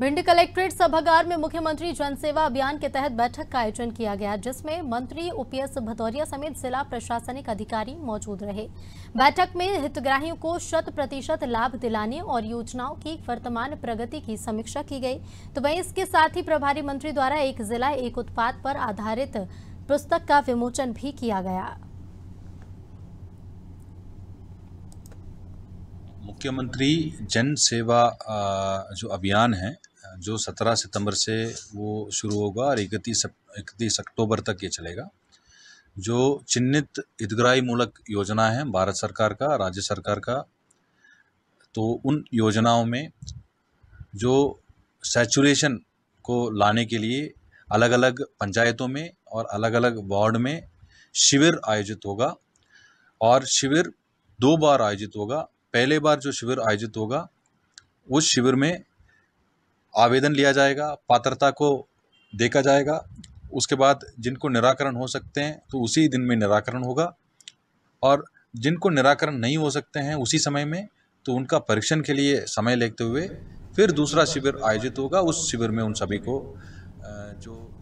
Bhind collectorate सभागार में मुख्यमंत्री जनसेवा अभियान के तहत बैठक का आयोजन किया गया जिसमें मंत्री ओपीएस भदौरिया समेत जिला प्रशासनिक अधिकारी मौजूद रहे बैठक में हितग्राहियों को शत प्रतिशत लाभ दिलाने और योजनाओं की वर्तमान प्रगति की समीक्षा की गई तो वहीं इसके साथ ही प्रभारी मंत्री द्वारा एक जिला एक उत्पाद पर आधारित पुस्तक का विमोचन भी किया गया मुख्यमंत्री जन सेवा जो अभियान है जो सत्रह सितंबर से वो शुरू होगा और इकतीस इकतीस अक्टूबर तक ये चलेगा जो चिन्हित हितग्राही मूलक योजना है भारत सरकार का राज्य सरकार का तो उन योजनाओं में जो सैचुरेशन को लाने के लिए अलग अलग पंचायतों में और अलग अलग वार्ड में शिविर आयोजित होगा और शिविर दो बार आयोजित होगा पहले बार जो शिविर आयोजित होगा उस शिविर में आवेदन लिया जाएगा पात्रता को देखा जाएगा उसके बाद जिनको निराकरण हो सकते हैं तो उसी दिन में निराकरण होगा और जिनको निराकरण नहीं हो सकते हैं उसी समय में तो उनका परीक्षण के लिए समय लेते हुए फिर दूसरा शिविर आयोजित होगा उस शिविर में उन सभी को जो